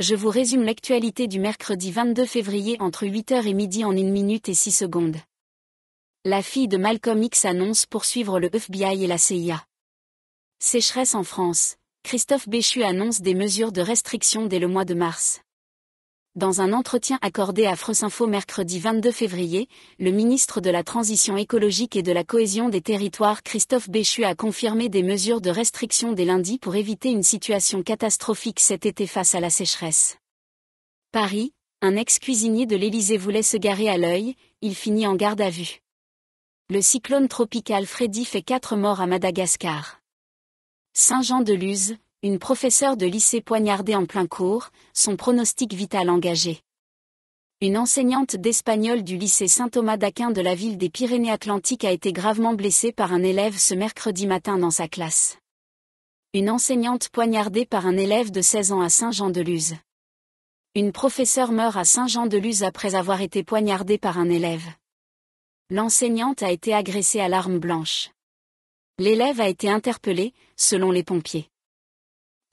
je vous résume l'actualité du mercredi 22 février entre 8h et midi en 1 minute et 6 secondes. La fille de Malcolm X annonce poursuivre le FBI et la CIA. Sécheresse en France. Christophe Béchu annonce des mesures de restriction dès le mois de mars. Dans un entretien accordé à France Info mercredi 22 février, le ministre de la Transition écologique et de la cohésion des territoires Christophe Béchu a confirmé des mesures de restriction des lundis pour éviter une situation catastrophique cet été face à la sécheresse. Paris, un ex-cuisinier de l'Élysée voulait se garer à l'œil, il finit en garde à vue. Le cyclone tropical Freddy fait quatre morts à Madagascar. Saint-Jean-de-Luz, une professeure de lycée poignardée en plein cours, son pronostic vital engagé. Une enseignante d'espagnol du lycée Saint-Thomas d'Aquin de la ville des Pyrénées-Atlantiques a été gravement blessée par un élève ce mercredi matin dans sa classe. Une enseignante poignardée par un élève de 16 ans à Saint-Jean-de-Luz. Une professeure meurt à Saint-Jean-de-Luz après avoir été poignardée par un élève. L'enseignante a été agressée à l'arme blanche. L'élève a été interpellé, selon les pompiers.